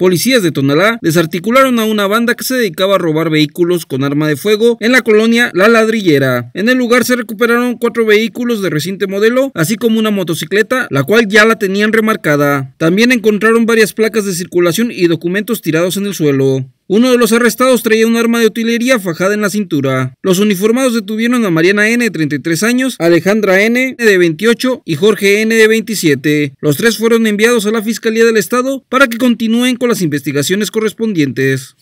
Policías de Tonalá desarticularon a una banda que se dedicaba a robar vehículos con arma de fuego en la colonia La Ladrillera. En el lugar se recuperaron cuatro vehículos de reciente modelo, así como una motocicleta, la cual ya la tenían remarcada. También encontraron varias placas de circulación y documentos tirados en el suelo. Uno de los arrestados traía un arma de utilería fajada en la cintura. Los uniformados detuvieron a Mariana N, de 33 años, Alejandra N, de 28 y Jorge N, de 27. Los tres fueron enviados a la Fiscalía del Estado para que continúen con las investigaciones correspondientes.